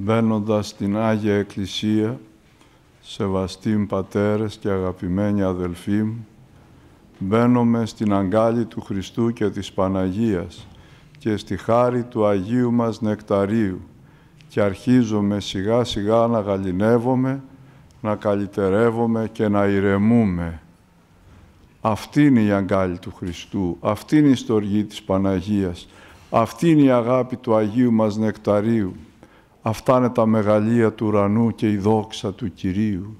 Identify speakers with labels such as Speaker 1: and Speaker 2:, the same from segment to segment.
Speaker 1: μπαίνοντας στην Άγια Εκκλησία, σεβαστοί πατέρες και αγαπημένοι αδελφοί μου, μπαίνομαι στην αγκάλη του Χριστού και της Παναγίας και στη χάρη του Αγίου μας Νεκταρίου και αρχίζομαι σιγά σιγά να γαλινεύομαι, να καλυτερεύομαι και να ηρεμούμε. Αυτή είναι η αγκάλη του Χριστού, αυτή είναι η στοργή της Παναγίας, αυτή είναι η αγάπη του Αγίου μας Νεκταρίου. Αυτά είναι τα μεγαλεία του ουρανού και η δόξα του Κυρίου.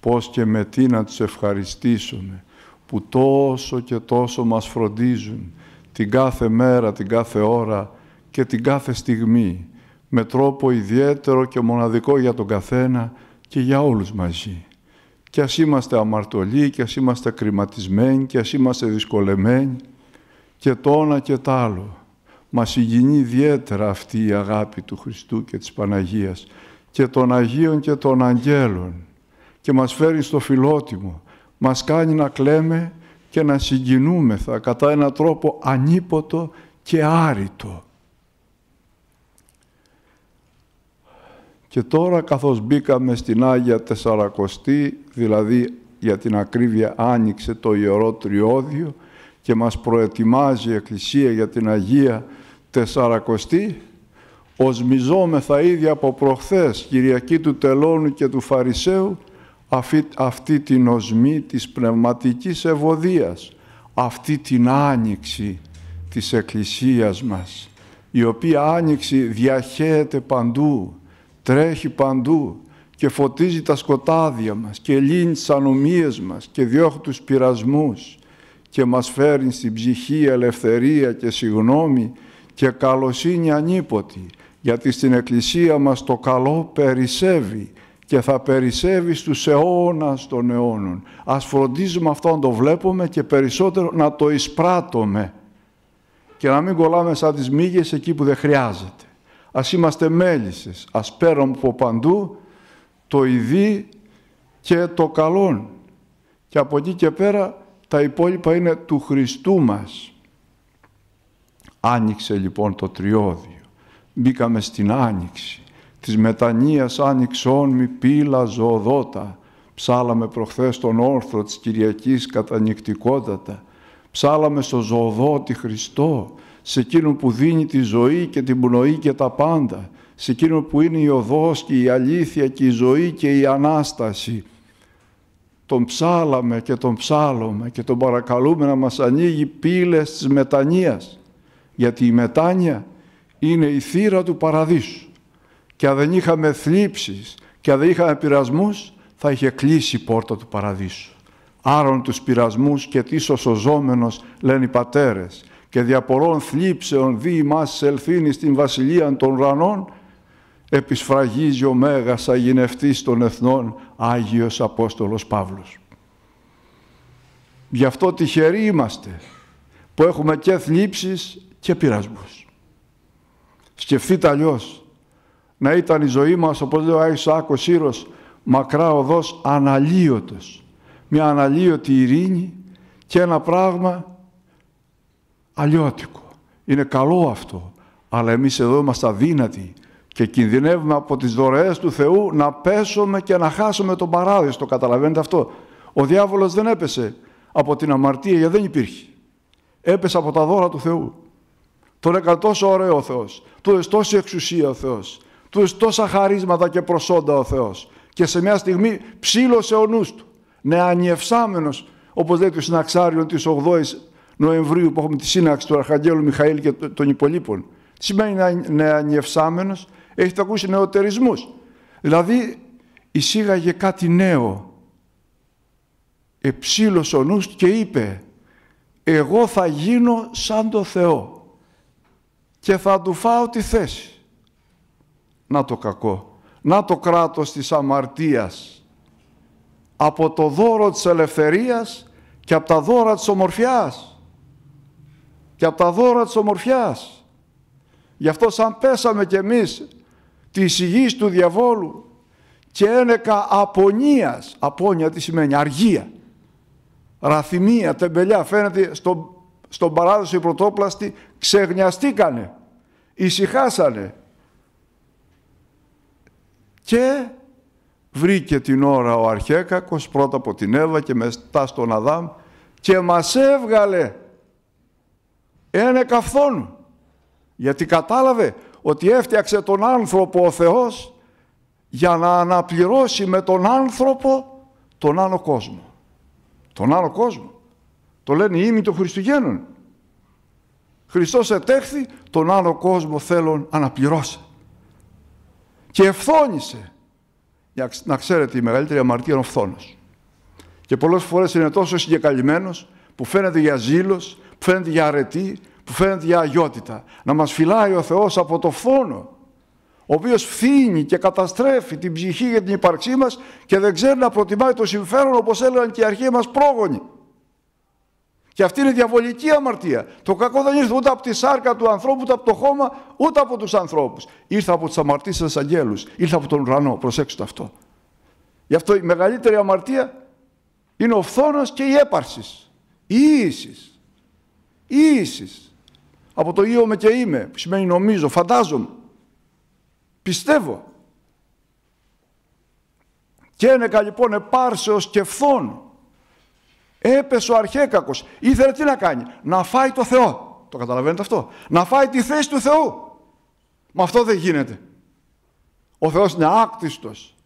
Speaker 1: Πώς και με τι να τους ευχαριστήσουμε που τόσο και τόσο μας φροντίζουν την κάθε μέρα, την κάθε ώρα και την κάθε στιγμή με τρόπο ιδιαίτερο και μοναδικό για τον καθένα και για όλους μαζί. Κι ας είμαστε αμαρτωλοί, κι ας είμαστε κρυματισμένοι, κι ας είμαστε δυσκολεμένοι και το ένα και το άλλο μας συγκινεί ιδιαίτερα αυτή η αγάπη του Χριστού και της Παναγίας και των Αγίων και των Αγγέλων και μας φέρει στο φιλότιμο, μας κάνει να κλαίμε και να συγκινούμεθα κατά έναν τρόπο ανίποτο και άρρητο. Και τώρα καθώς μπήκαμε στην Άγια Τεσσαρακοστή, δηλαδή για την ακρίβεια άνοιξε το Ιερό Τριώδιο και μας προετοιμάζει η Εκκλησία για την Αγία τεσσαρακοστή, οσμιζόμεθα ήδη από προχθές, Κυριακή του Τελώνου και του Φαρισαίου, αυτή, αυτή την οσμή της πνευματικής ευωδίας, αυτή την άνοιξη της Εκκλησίας μας, η οποία άνοιξη διαχέεται παντού, τρέχει παντού και φωτίζει τα σκοτάδια μας και λύνει τις ανομίες μας και διώχνει τους πειρασμούς και μας φέρνει στην ψυχή ελευθερία και συγνώμη και καλοσύνη ανίποτη, γιατί στην Εκκλησία μας το καλό περισσεύει και θα περισσεύει στους αιώνας των αιώνων. Ας φροντίζουμε αυτό να το βλέπουμε και περισσότερο να το εισπράττουμε και να μην κολλάμε σαν τις μύγες εκεί που δεν χρειάζεται. Ας είμαστε μέλισσες, ας παίρνουμε από παντού το ιδί και το καλόν. Και από εκεί και πέρα τα υπόλοιπα είναι του Χριστού μας. Άνοιξε λοιπόν το τριώδιο. Μπήκαμε στην άνοιξη. Της μετανοίας άνοιξόν μη πύλα ζωοδότα. Ψάλαμε προχθές τον όρθρο της Κυριακής κατανυκτικότατα, Ψάλαμε στο ζωοδότη Χριστό, σε εκείνον που δίνει τη ζωή και την πνοή και τα πάντα, σε εκείνον που είναι η οδός και η αλήθεια και η ζωή και η Ανάσταση. Τον ψάλαμε και τον ψάλουμε και τον παρακαλούμε να μας ανοίγει πύλες της μετανοίας γιατί η μετάνοια είναι η θύρα του παραδείσου. Και αν δεν είχαμε θλίψεις και αν δεν είχαμε πειρασμούς, θα είχε κλείσει η πόρτα του παραδείσου. Άρων τους πειρασμούς και τίς ο λένε οι πατέρες, και διαπορών θλίψεων δι ημάς ελθύνη στην βασιλεία των ουρανών, επισφραγίζει ο Μέγας Αγινευτής των Εθνών, Άγιος Απόστολος Παύλος. Γι' αυτό τυχεροί είμαστε που έχουμε και θλίψεις και πειρασμούς. Σκεφτείτε αλλιώς να ήταν η ζωή μας, όπως λέει ο Άγιος Άκος μακρά οδός αναλύωτος. Μια αναλύωτη ειρήνη και ένα πράγμα αλλιώτικο. Είναι καλό αυτό, αλλά εμείς εδώ είμαστε αδύνατοι και κινδυνεύουμε από τις δωρεές του Θεού να πέσουμε και να χάσουμε τον παράδεισο. Το καταλαβαίνετε αυτό. Ο διάβολος δεν έπεσε από την αμαρτία γιατί δεν υπήρχε. Έπεσε από τα δώρα του Θεού. Τον έκανε τόσο ωραίο ο Θεός. Του έδωσε εξουσία ο Θεός. Του έδωσε τόσα χαρίσματα και προσόντα ο Θεός. Και σε μια στιγμή ψήλωσε ο νους του. Νεανιευσάμενος, ναι, όπως λέει το συναξάριο της 8 η Νοεμβρίου που έχουμε τη σύναξη του Αρχαγγέλου Μιχαήλ και των υπολείπων. Τι σημαίνει νεανιευσάμενος, έχετε ακούσει νεοτερισμούς. Δηλαδή εισήγαγε κάτι νέο. Εψήλωσε ο νους και είπε «Εγώ θα γίνω σαν το Θεό» και θα του φάω τη θέση. Να το κακό, να το κράτος της αμαρτίας από το δώρο της ελευθερίας και από τα δώρα της ομορφιάς. Και από τα δώρα της ομορφιάς. Γι' αυτό σαν πέσαμε κι εμείς τη υγιής του διαβόλου και ένεκα απονίας, απονία τι σημαίνει, αργία, ραθυμία, τεμπελιά, φαίνεται στον, στον παράδοσο η πρωτόπλαστη ξεγνιαστήκανε, ησυχάσανε και βρήκε την ώρα ο Αρχέκακος πρώτα από την Εύα και μετά στον Αδάμ και μας έβγαλε ένα καφθόν γιατί κατάλαβε ότι έφτιαξε τον άνθρωπο ο Θεός για να αναπληρώσει με τον άνθρωπο τον άλλο κόσμο. Τον άλλο κόσμο. Το λένε οι ήμοι των Χριστουγέννων. Χριστός ετέχθη, τον άλλο κόσμο θέλων αναπληρώσε. Και ευθόνησε. Να ξέρετε, η μεγαλύτερη αμαρτία είναι ο φθόνος. Και πολλές φορές είναι τόσο συγκεκαλυμμένος που φαίνεται για ζήλος, που φαίνεται για αρετή, που φαίνεται για αγιότητα. Να μας φυλάει ο Θεός από το φθόνο, ο οποίος φθύνει και καταστρέφει την ψυχή για την ύπαρξή μας και δεν ξέρει να προτιμάει το συμφέρον όπως έλεγαν και οι αρχαίοι μας πρόγονοι. Και αυτή είναι διαβολική αμαρτία. Το κακό δεν ήρθε ούτε από τη σάρκα του ανθρώπου, ούτε από το χώμα, ούτε από τους ανθρώπους. Ήρθε από τους αμαρτίε των αγγέλους. Ήρθε από τον ουρανό. Προσέξτε αυτό. Γι' αυτό η μεγαλύτερη αμαρτία είναι ο φθόνο και η έπαρσης. Η ίση. Η ίση. Από το με και είμαι, που σημαίνει νομίζω, φαντάζομαι. Πιστεύω. Και ένεκα λοιπόν επάρσεως και φθόνο Έπεσε ο αρχαίκακος. Ήθελε τι να κάνει. Να φάει το Θεό. Το καταλαβαίνετε αυτό. Να φάει τη θέση του Θεού. Μα αυτό δεν γίνεται. Ο Θεός είναι άκτιστος.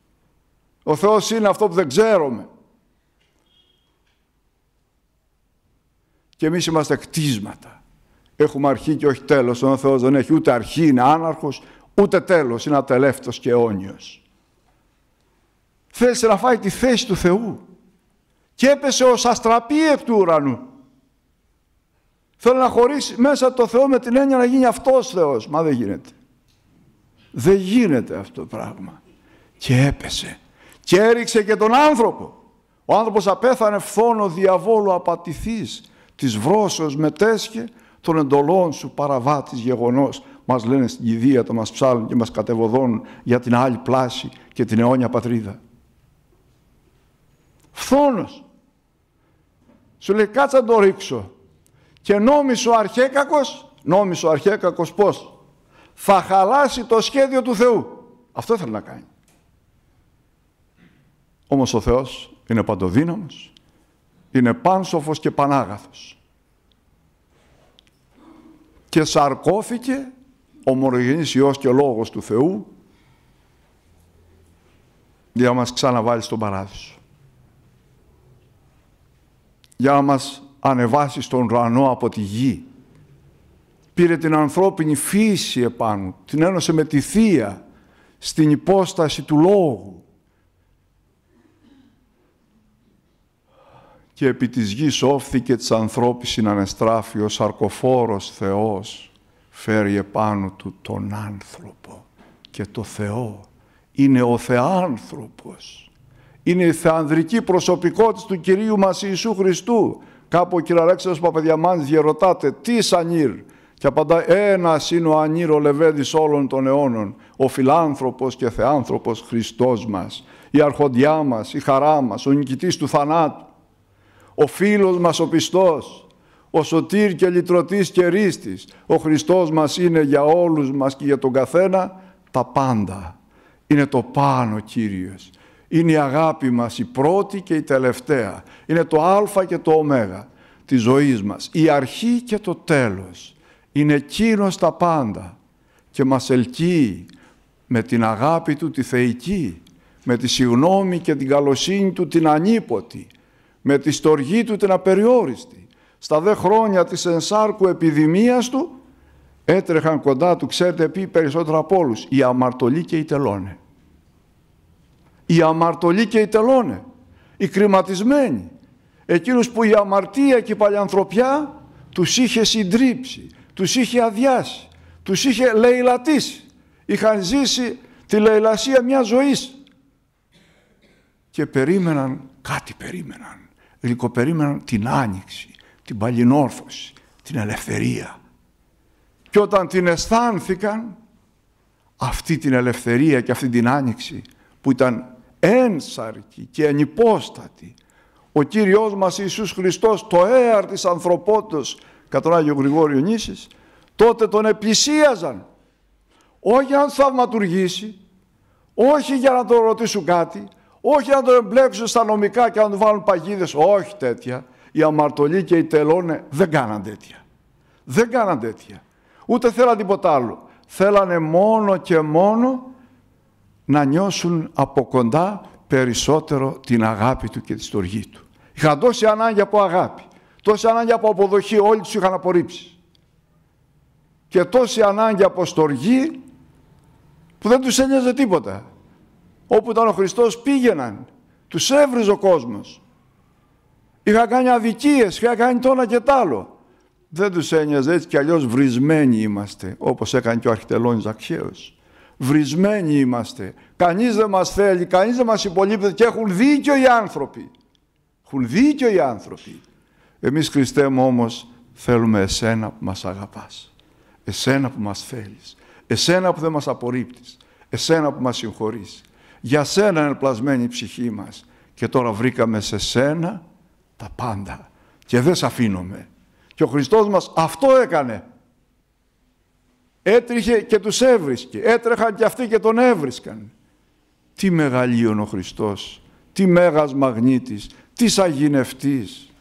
Speaker 1: Ο Θεός είναι αυτό που δεν ξέρουμε. Και εμείς είμαστε κτίσματα. Έχουμε αρχή και όχι τέλος. Ο Θεός δεν έχει ούτε αρχή, είναι άναρχος, ούτε τέλος, είναι ατελέφτος και αιώνιος. Θέλει να φάει τη θέση του Θεού και έπεσε ως αστραπή εκ του ουρανού. Θέλει να χωρίσει μέσα το Θεό με την έννοια να γίνει αυτός Θεός. Μα δεν γίνεται. Δεν γίνεται αυτό το πράγμα. Και έπεσε. Και έριξε και τον άνθρωπο. Ο άνθρωπος απέθανε φθόνο διαβόλου απατηθής. Της βρόσεως μετέσχε των εντολών σου παραβάτης γεγονός. Μας λένε στην κηδεία το μας ψάλλουν και μας κατεβοδώνουν για την άλλη πλάση και την αιώνια πατρίδα. Φθόνος. Σου λέει κάτσε το ρίξω. Και νόμισε ο αρχέκακος, νόμισε ο αρχέκακος πώς. Θα χαλάσει το σχέδιο του Θεού. Αυτό θέλει να κάνει. Όμως ο Θεός είναι παντοδύναμος, είναι πάνσοφος και πανάγαθος. Και σαρκώθηκε ο μορογενής Υιός και ο Λόγος του Θεού για να μας ξαναβάλει στον Παράδεισο για να μας ανεβάσεις τον ουρανό από τη γη. Πήρε την ανθρώπινη φύση επάνω, την ένωσε με τη θεία, στην υπόσταση του λόγου. Και επί της γης όφθηκε της ανθρώπης ανεστράφει, ο σαρκοφόρος Θεός φέρει επάνω του τον άνθρωπο και το Θεό. Είναι ο Θεάνθρωπος είναι η θεανδρική προσωπικότητα του Κυρίου μας Ιησού Χριστού. Κάπου ο κύριος Αλέξανδρος Παπαδιαμάνης διερωτάται τι σανίρ και απαντά ένα είναι ο ανήρ ο Λεβέδης όλων των αιώνων, ο φιλάνθρωπος και θεάνθρωπος Χριστός μας, η αρχοντιά μας, η χαρά μας, ο νικητής του θανάτου, ο φίλος μας ο πιστός, ο σωτήρ και λυτρωτής και ρίστης. Ο Χριστός μας είναι για όλους μας και για τον καθένα τα πάντα. Είναι το πάνω Κύριος. Είναι η αγάπη μας η πρώτη και η τελευταία. Είναι το α και το ω της ζωής μας. Η αρχή και το τέλος. Είναι εκείνο τα πάντα και μας ελκύει με την αγάπη του τη θεϊκή, με τη συγνώμη και την καλοσύνη του την ανίποτη, με τη στοργή του την απεριόριστη. Στα δε χρόνια της ενσάρκου επιδημίας του έτρεχαν κοντά του, ξέρετε, πει περισσότερα από όλους, οι αμαρτωλοί και οι τελώνε οι αμαρτωλοί και οι τελώνε, οι κρυματισμένοι, εκείνους που η αμαρτία και η παλιανθρωπιά τους είχε συντρίψει, τους είχε αδειάσει, τους είχε λαιλατήσει, είχαν ζήσει τη λαιλασία μιας ζωής και περίμεναν, κάτι περίμεναν, γλυκοπερίμεναν την άνοιξη, την παλινόρθωση, την ελευθερία. Και όταν την αισθάνθηκαν, αυτή την ελευθερία και αυτή την άνοιξη που ήταν ένσαρκη και ανυπόστατη. Ο Κύριος μας Ιησούς Χριστός, το έαρ της ανθρωπότητας, κατά τον Άγιο Γρηγόριο Νήσης, τότε τον επλησίαζαν. Όχι αν θαυματουργήσει, όχι για να τον ρωτήσουν κάτι, όχι να τον εμπλέξουν στα νομικά και να του βάλουν παγίδες, όχι τέτοια. Οι αμαρτωλοί και οι τελώνε δεν κάναν τέτοια. Δεν κάναν τέτοια. Ούτε θέλαν τίποτα άλλο. Θέλανε μόνο και μόνο να νιώσουν από κοντά περισσότερο την αγάπη του και τη στοργή του. Είχαν τόση ανάγκη από αγάπη, τόση ανάγκη από αποδοχή, όλοι τους είχαν απορρίψει. Και τόση ανάγκη από στοργή που δεν τους ένοιαζε τίποτα. Όπου ήταν ο Χριστός πήγαιναν, τους έβριζε ο κόσμος. Είχαν κάνει αδικίες, είχαν κάνει τόνα και τ' άλλο. Δεν τους ένοιαζε, έτσι κι αλλιώς βρισμένοι είμαστε, όπως έκανε και ο Αρχιτελώνης Αξιαίος. Βρισμένοι είμαστε. Κανείς δεν μας θέλει, κανείς δεν μας υπολείπεται και έχουν δίκιο οι άνθρωποι. Έχουν δίκιο οι άνθρωποι. Εμείς Χριστέ μου όμως θέλουμε εσένα που μας αγαπάς. Εσένα που μας θέλεις. Εσένα που δεν μας απορρίπτεις. Εσένα που μας συγχωρείς. Για σένα είναι πλασμένη η ψυχή μας. Και τώρα βρήκαμε σε σένα τα πάντα. Και δεν σε αφήνουμε. Και ο Χριστός μας αυτό έκανε. Έτριχε και τους έβρισκε. Έτρεχαν και αυτοί και τον έβρισκαν. Τι μεγαλείον ο Χριστός. Τι μέγας μαγνήτης. Τι σαγηνευτής.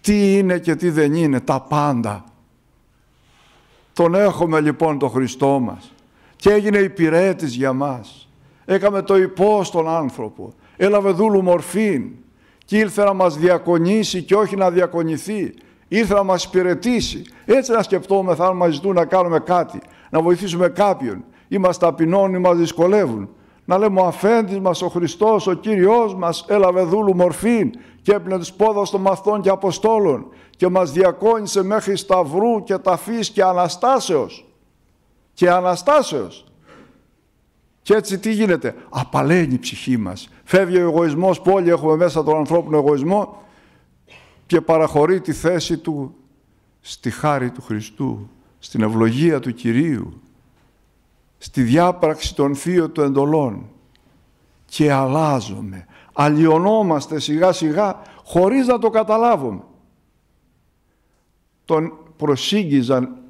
Speaker 1: Τι είναι και τι δεν είναι. Τα πάντα. Τον έχουμε λοιπόν τον Χριστό μας. Και έγινε υπηρέτης για μας. Έκαμε το υπό στον άνθρωπο. Έλαβε δούλου μορφήν. Και ήλθε να μας διακονήσει και όχι να διακονηθεί ήρθε να μας υπηρετήσει. Έτσι να σκεφτόμεθα αν μας ζητούν να κάνουμε κάτι, να βοηθήσουμε κάποιον ή μας ταπεινώνουν ή μας δυσκολεύουν. Να λέμε ο αφέντης μας, ο Χριστός, ο Κύριος μας έλαβε δούλου μορφή και έπλαινε τους πόδας των μαθών και αποστόλων και μας διακόνησε μέχρι σταυρού και ταφής και Αναστάσεως. Και Αναστάσεως. Και έτσι τι γίνεται. Απαλαίνει η ψυχή μας. Φεύγει ο εγωισμός που όλοι έχουμε μέσα τον ανθρώπινο εγωισμό και παραχωρεί τη θέση του στη χάρη του Χριστού, στην ευλογία του Κυρίου, στη διάπραξη των θείων του εντολών και αλλάζομαι, αλλοιωνόμαστε σιγά σιγά χωρίς να το καταλάβουμε. Τον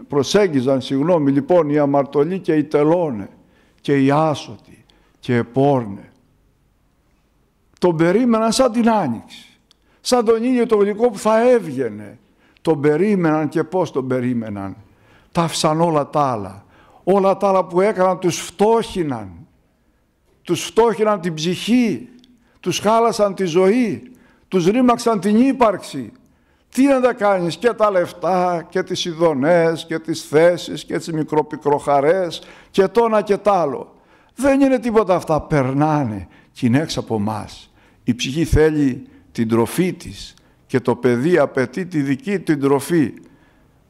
Speaker 1: προσέγγιζαν, συγγνώμη, λοιπόν, οι αμαρτωλοί και οι τελώνε και οι άσωτοι και επόρνε. Τον περίμεναν σαν την άνοιξη σαν τον ήλιο το γλυκό που θα έβγαινε. Τον περίμεναν και πώς τον περίμεναν. Ταύσαν όλα τα άλλα. Όλα τα άλλα που έκαναν τους φτώχυναν. Τους φτώχυναν την ψυχή. Τους χάλασαν τη ζωή. Τους ρήμαξαν την ύπαρξη. Τι να τα κάνεις και τα λεφτά και τις ειδονές και τις θέσεις και τις μικροπικροχαρές και τόνα και τ' άλλο. Δεν είναι τίποτα αυτά. Περνάνε κι είναι έξω από εμά. Η ψυχή θέλει την τροφή της και το παιδί απαιτεί τη δική του τροφή.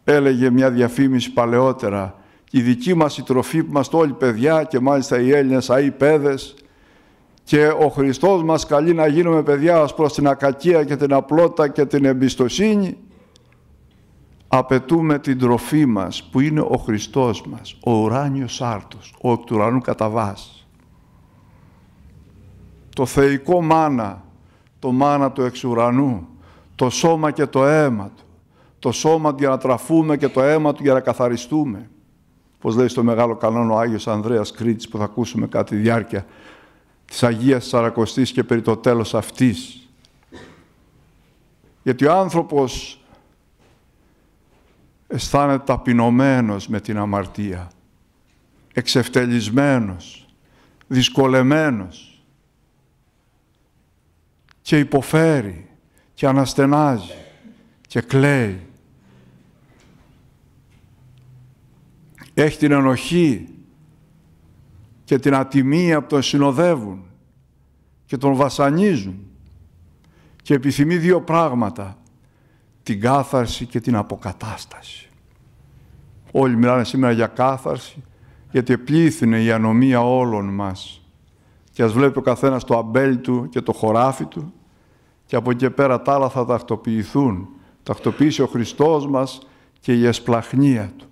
Speaker 1: Έλεγε μια διαφήμιση παλαιότερα η δική μας η τροφή που είμαστε όλοι παιδιά και μάλιστα οι Έλληνες αοί παιδες και ο Χριστός μας καλεί να γίνουμε παιδιά ως προς την ακακία και την απλότητα και την εμπιστοσύνη απαιτούμε την τροφή μας που είναι ο Χριστός μας, ο ουράνιος άρτος, ο του ουρανού καταβάς. Το θεϊκό μάνα το μάνα του εξ ουρανού, το σώμα και το αίμα του, το σώμα του για να τραφούμε και το αίμα του για να καθαριστούμε. Πώς λέει στο Μεγάλο κανόν ο Άγιος Ανδρέας Κρήτης που θα ακούσουμε κάτι διάρκεια της Αγίας Σαρακοστής και περί το τέλος αυτής. Γιατί ο άνθρωπος αισθάνεται ταπεινωμένος με την αμαρτία, εξευτελισμένος, δυσκολεμένος και υποφέρει και αναστενάζει και κλαίει. Έχει την ενοχή και την ατιμία που τον συνοδεύουν και τον βασανίζουν και επιθυμεί δύο πράγματα, την κάθαρση και την αποκατάσταση. Όλοι μιλάνε σήμερα για κάθαρση, γιατί πλήθυνε η ανομία όλων μας. Και ας βλέπει ο καθένας το αμπέλ του και το χωράφι του και από εκεί πέρα τα άλλα θα τακτοποιηθούν. Τακτοποιήσει ο Χριστός μας και η εσπλαχνία Του.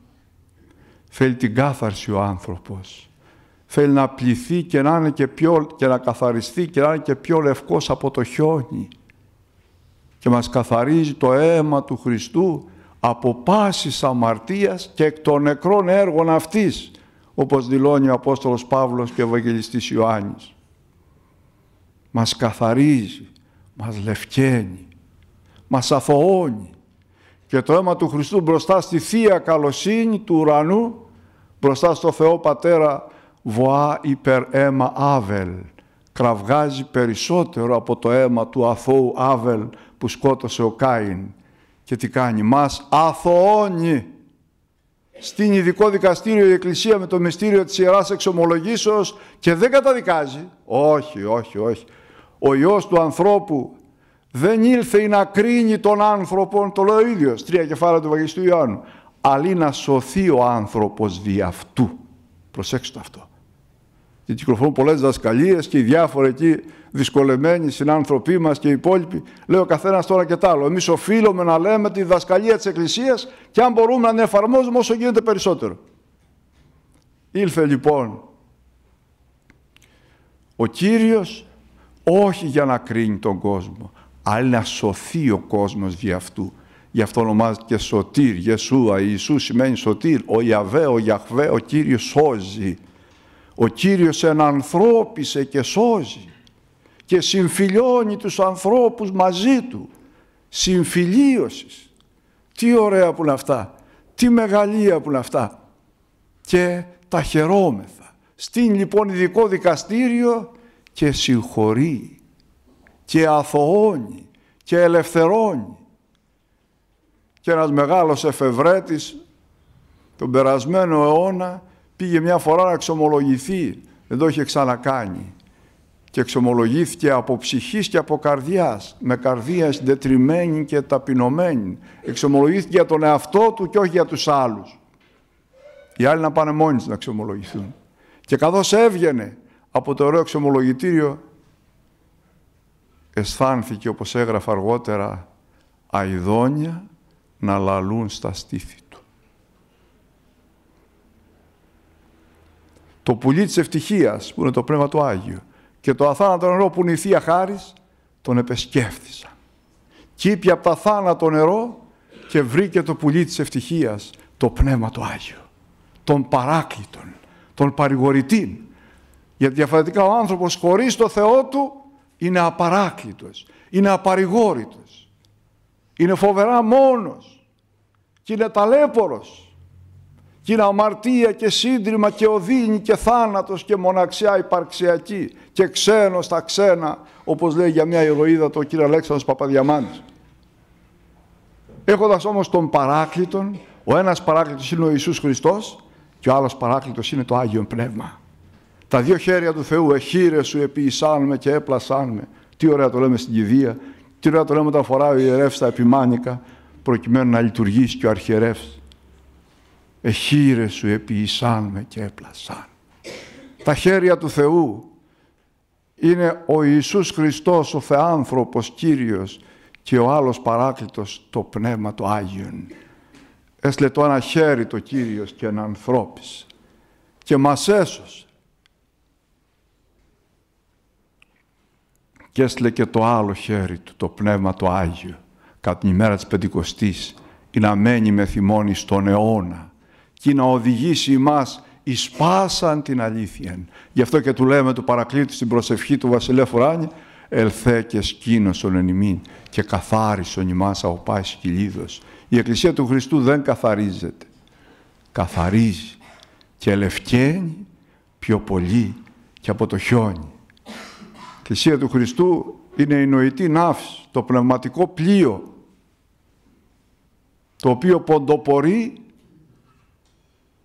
Speaker 1: Θέλει την κάθαρση ο άνθρωπος. Θέλει να πληθεί και να, είναι και, πιο, και να καθαριστεί και να είναι και πιο λευκός από το χιόνι. Και μας καθαρίζει το αίμα του Χριστού από πάσης αμαρτίας και εκ των νεκρών έργων αυτής, όπως δηλώνει ο Απόστολος Παύλος και ο Ευαγγελιστής Ιωάννης. Μας καθαρίζει μας λευκαίνει, μας αθωώνει και το αίμα του Χριστού μπροστά στη θεία καλοσύνη του ουρανού, μπροστά στο Θεό Πατέρα βοά υπερ αίμα Άβελ, κραυγάζει περισσότερο από το αίμα του αθώου Άβελ που σκότωσε ο Κάιν. Και τι κάνει, μας αθωώνει. Στην ειδικό δικαστήριο η Εκκλησία με το μυστήριο της Ιεράς Εξομολογήσεως και δεν καταδικάζει. Όχι, όχι, όχι ο Υιός του ανθρώπου δεν ήλθε να κρίνει τον άνθρωπον, το λέει ο ίδιος, τρία κεφάλαια του βαγιστού Ιωάννου, αλλά να σωθεί ο άνθρωπος δι' αυτού. Προσέξτε αυτό. Και κυκλοφορούν πολλές δασκαλίες και οι διάφοροι εκεί δυσκολεμένοι συνάνθρωποι μας και οι υπόλοιποι. λέω ο καθένας τώρα και τ' άλλο. Εμείς οφείλουμε να λέμε τη δασκαλία της Εκκλησίας και αν μπορούμε να την εφαρμόζουμε όσο γίνεται περισσότερο. Ήλθε λοιπόν ο κύριος όχι για να κρίνει τον κόσμο, αλλά να σωθεί ο κόσμος δι' αυτού. Γι' αυτό ονομάζεται και σωτήρ, Γεσούα, Ιησούς σημαίνει σωτήρ. Ο Ιαβέ, ο Ιαχβέ, ο Κύριος σώζει. Ο Κύριος ενανθρώπισε και σώζει και συμφιλιώνει τους ανθρώπους μαζί του. Συμφιλίωσης. Τι ωραία που είναι αυτά. Τι μεγαλεία που είναι αυτά. Και τα χαιρόμεθα. Στην λοιπόν ειδικό δικαστήριο και συγχωρεί και αθωώνει και ελευθερώνει. Και ένας μεγάλος εφευρέτης τον περασμένο αιώνα πήγε μια φορά να εξομολογηθεί, δεν το είχε ξανακάνει και εξομολογήθηκε από ψυχής και από καρδιάς, με καρδία συντετριμένη και ταπεινωμένη. Εξομολογήθηκε για τον εαυτό του και όχι για τους άλλους. Οι άλλοι να πάνε μόνοι να εξομολογηθούν. Και καθώς έβγαινε από το ωραίο εξομολογητήριο αισθάνθηκε, όπως έγραφα αργότερα, «αειδόνια να λαλούν στα στήθη του. Το πουλί της ευτυχίας, που είναι το Πνεύμα του Άγιο, και το αθάνατο νερό που είναι η Θεία Χάρις, τον επεσκέφθησαν. Κύπια από τα θάνατο νερό και βρήκε το πουλί της ευτυχίας, το Πνεύμα του Άγιο, τον παράκλητον, τον παρηγορητήν. Γιατί διαφορετικά ο άνθρωπος χωρίς το Θεό του είναι απαράκλητος, είναι απαρηγόρητος, είναι φοβερά μόνος και είναι ταλέπορος και είναι αμαρτία και σύντριμα και οδύνη και θάνατος και μοναξιά υπαρξιακή και ξένος στα ξένα, όπως λέει για μια ηρωίδα το κύριο Αλέξανδρος Παπαδιαμάνης. Έχοντας όμως τον παράκλητον, ο ένας παράκλητος είναι ο Ιησούς Χριστός και ο άλλος παράκλητος είναι το Άγιο Πνεύμα. Τα δύο χέρια του Θεού εχείρε σου επιεισάν με και έπλασάν με. Τι ωραία το λέμε στην κηδεία, τι ωραία το λέμε όταν φοράει ο ιερεύς στα επιμάνικα, προκειμένου να λειτουργήσει και ο αρχιερεύς. Εχείρε σου επιεισάν με και έπλασάν. Τα χέρια του Θεού είναι ο Ιησούς Χριστός, ο Θεάνθρωπος Κύριος και ο άλλος παράκλητος, το Πνεύμα το Άγιον. Έστειλε το ένα χέρι το Κύριος και ένα ανθρώπις και μας έσωσε και έστειλε και το άλλο χέρι του, το Πνεύμα το Άγιο, κατά την ημέρα της Πεντηκοστής, ή να μένει με θυμόνι στον αιώνα και να οδηγήσει εμάς εις πάσαν την αλήθεια. Γι' αυτό και του λέμε του παρακλήτου στην προσευχή του Βασιλέ Φουράνη, «Ελθέ και σκήνωσον εν ημίν και καθάρισον ημάς αοπάς κυλίδος». Η Εκκλησία του Χριστού δεν καθαρίζεται. Καθαρίζει και ελευκαίνει πιο πολύ και από το χιόνι θυσία του Χριστού είναι η νοητή ναύση, το πνευματικό πλοίο, το οποίο ποντοπορεί,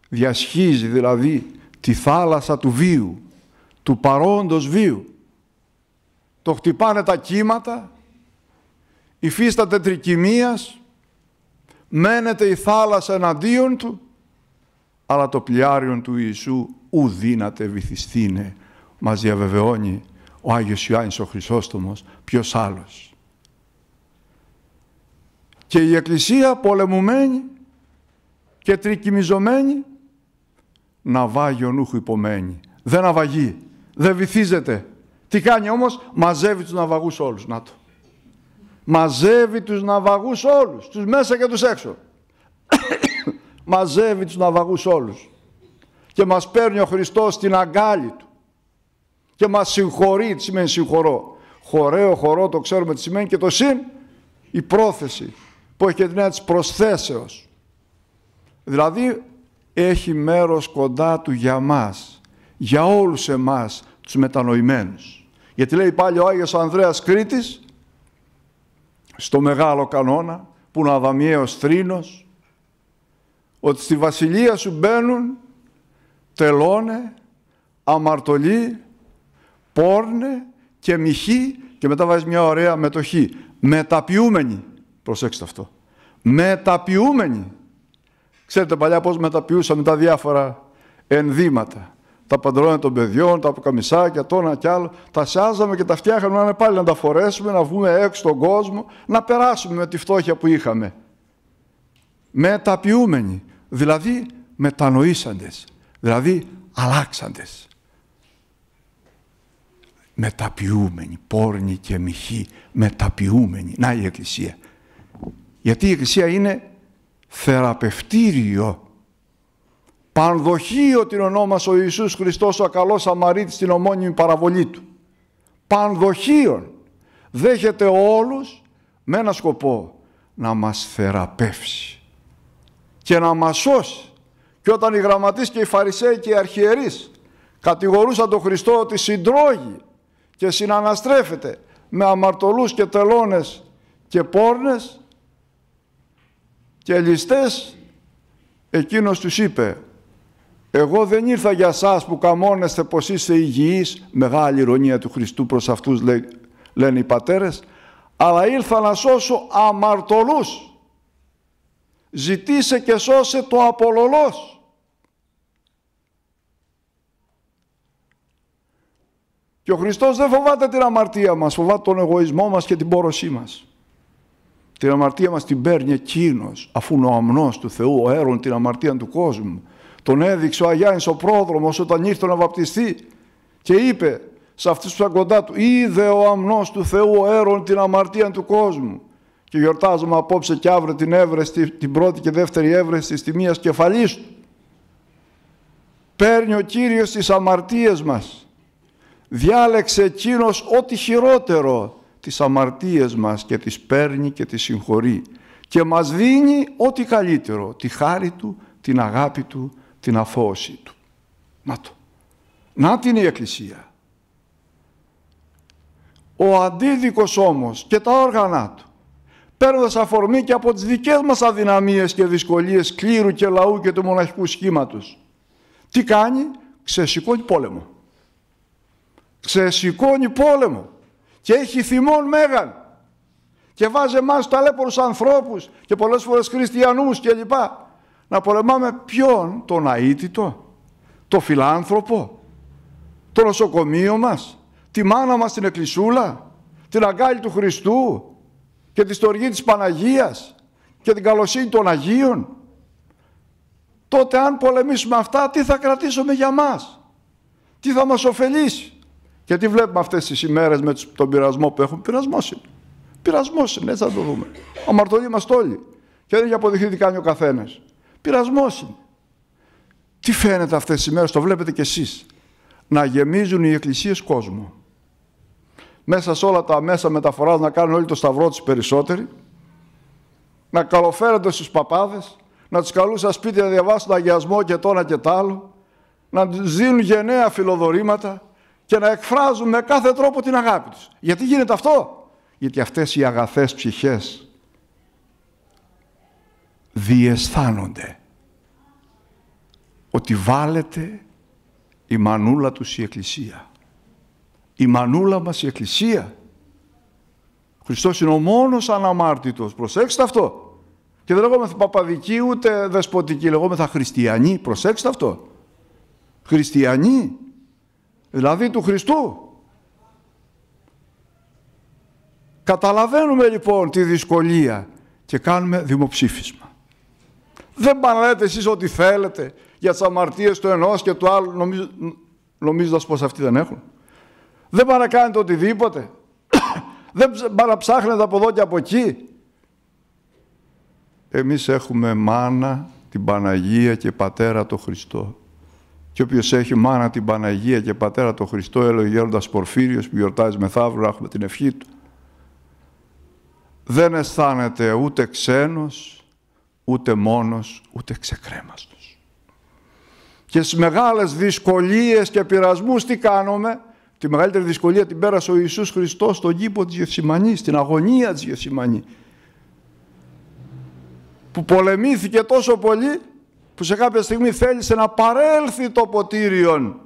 Speaker 1: διασχίζει δηλαδή τη θάλασσα του βίου, του παρόντος βίου. Το χτυπάνε τα κύματα, υφίσταται τρικυμίας, μένεται η θάλασσα εναντίον του, αλλά το πλιάριον του Ιησού ουδύνατε βυθιστήνε, μας διαβεβαιώνει ο Άγιος Ιωάννης ο Χρυσόστομος, ποιος άλλος. Και η Εκκλησία πολεμουμένη και τρικυμιζωμένη, ναυάγιο νούχου υπομένη. Δεν αβαγεί, δεν βυθίζεται. Τι κάνει όμως, μαζεύει τους ναυαγούς όλους, να το. Μαζεύει τους ναυαγούς όλους, τους μέσα και τους έξω. μαζεύει τους ναυαγούς όλους. Και μας παίρνει ο Χριστός στην αγκάλι του και μας συγχωρεί. Τι σημαίνει συγχωρώ. Χωρέο, χωρώ, το ξέρουμε τι σημαίνει και το συν η πρόθεση που έχει και την έννοια της προσθέσεως. Δηλαδή έχει μέρος κοντά του για μας, για όλους εμάς τους μετανοημένους. Γιατί λέει πάλι ο Άγιος Ανδρέας Κρήτης, στο μεγάλο κανόνα, που είναι ο Αδαμιαίος Θρήνος, ότι στη βασιλεία σου μπαίνουν τελώνε, αμαρτωλοί, πόρνε και μυχή και μετά βάζεις μια ωραία μετοχή. Μεταποιούμενοι. Προσέξτε αυτό. Μεταποιούμενοι. Ξέρετε παλιά πώς μεταποιούσαμε τα διάφορα ενδύματα. Τα παντρώνα των παιδιών, τα αποκαμισάκια, το ένα κι άλλο. Τα σιάζαμε και τα φτιάχναμε να είναι πάλι να τα φορέσουμε, να βγούμε έξω στον κόσμο, να περάσουμε με τη φτώχεια που είχαμε. Μεταποιούμενοι, δηλαδή μετανοήσαντες, δηλαδή αλλάξαντες μεταποιούμενοι, πόρνοι και μοιχοί, μεταποιούμενοι. Να η Εκκλησία. Γιατί η Εκκλησία είναι θεραπευτήριο. Πανδοχείο την ονόμασε ο Ιησούς Χριστός ο καλός Σαμαρίτης στην ομώνυμη παραβολή του. Πανδοχείον. Δέχεται όλους με ένα σκοπό να μας θεραπεύσει και να μας σώσει. Και όταν οι γραμματείς και οι φαρισαίοι και οι αρχιερείς κατηγορούσαν τον Χριστό ότι συντρώγει και συναναστρέφεται με αμαρτωλούς και τελώνες και πόρνες και ληστές εκείνος τους είπε εγώ δεν ήρθα για σας που καμώνεστε πως είστε υγιείς μεγάλη ηρωνία του Χριστού προς αυτούς λένε οι πατέρες αλλά ήρθα να σώσω αμαρτωλούς ζητήσε και σώσε το απολολός Και ο Χριστός δεν φοβάται την αμαρτία μας, φοβάται τον εγωισμό μας και την πόρωσή μας. Την αμαρτία μας την παίρνει εκείνος, αφού ο αμνός του Θεού, ο έρων την αμαρτία του κόσμου. Τον έδειξε ο Αγιάννης ο πρόδρομος όταν ήρθε να βαπτιστεί και είπε σε αυτούς που ήταν κοντά του «Είδε ο αμνός του Θεού ο έρων την αμαρτία του κόσμου» και γιορτάζουμε απόψε και αύριο την έβρεστη, την πρώτη και δεύτερη έβρεση στη τιμίας κεφαλής του. Παίρνει ο Κύριος τις αμαρτίες μας διάλεξε εκείνος ό,τι χειρότερο τις αμαρτίες μας και τις παίρνει και τις συγχωρεί και μας δίνει ό,τι καλύτερο, τη χάρη Του, την αγάπη Του, την αφώση Του. Να το. Να την η Εκκλησία. Ο αντίδικος όμως και τα όργανα του, παίρνοντας αφορμή και από τις δικές μας αδυναμίες και δυσκολίες κλήρου και λαού και του μοναχικού σχήματος, τι κάνει, ξεσηκώνει πόλεμο ξεσηκώνει πόλεμο και έχει θυμών μέγαν και βάζει εμάς ταλέπορους ανθρώπους και πολλές φορές χριστιανούς και λοιπά να πολεμάμε ποιον, τον αίτητο, τον φιλάνθρωπο, το νοσοκομείο μας, τη μάνα μας την εκκλησούλα, την αγκάλι του Χριστού και τη στοργή της Παναγίας και την καλοσύνη των Αγίων. Τότε αν πολεμήσουμε αυτά, τι θα κρατήσουμε για μας, τι θα μας ωφελήσει. Και τι βλέπουμε αυτές τις ημέρες με τον πειρασμό που έχουμε. Πειρασμός είναι. Πειρασμός είναι, έτσι θα το δούμε. Αμαρτωλοί είμαστε όλοι. Και δεν έχει αποδειχθεί τι κάνει ο καθένας. Πειρασμός είναι. Τι φαίνεται αυτές τις ημέρες, το βλέπετε κι εσείς. Να γεμίζουν οι εκκλησίες κόσμο. Μέσα σε όλα τα μέσα μεταφοράς να κάνουν όλοι το σταυρό τους περισσότεροι. Να καλοφέρονται στους παπάδες. Να τους καλούν στα σπίτια να διαβάσουν αγιασμό και τόνα και τ' άλλο. Να τους δίνουν γενναία φιλοδορήματα και να εκφράζουν με κάθε τρόπο την αγάπη τους. Γιατί γίνεται αυτό. Γιατί αυτές οι αγαθές ψυχές διαισθάνονται ότι βάλετε η μανούλα τους η Εκκλησία. Η μανούλα μας η Εκκλησία. Χριστός είναι ο μόνος αναμάρτητος. Προσέξτε αυτό. Και δεν λεγόμεθα παπαδική ούτε δεσποτικοί. Λεγόμεθα χριστιανοί. Προσέξτε αυτό. Χριστιανοί δηλαδή του Χριστού. Καταλαβαίνουμε λοιπόν τη δυσκολία και κάνουμε δημοψήφισμα. Δεν παραλέτε εσείς ό,τι θέλετε για τις αμαρτίες του ενός και του άλλου, νομίζ, νομίζοντας πως αυτοί δεν έχουν. Δεν παρακάνετε οτιδήποτε. δεν παραψάχνετε από εδώ και από εκεί. Εμείς έχουμε μάνα, την Παναγία και Πατέρα το Χριστό. Και όποιος έχει μάνα την Παναγία και πατέρα τον Χριστό, έλεγε γέροντας Πορφύριος που γιορτάζει με έχουμε την ευχή του. Δεν αισθάνεται ούτε ξένος, ούτε μόνος, ούτε ξεκρέμαστος. Και στις μεγάλες δυσκολίες και πειρασμούς τι κάνουμε. Τη μεγαλύτερη δυσκολία την πέρασε ο Ιησούς Χριστός στον κήπο της Γευσημανή, στην αγωνία της Γευσημανή. Που πολεμήθηκε τόσο πολύ που σε κάποια στιγμή θέλησε να παρέλθει το ποτήριον.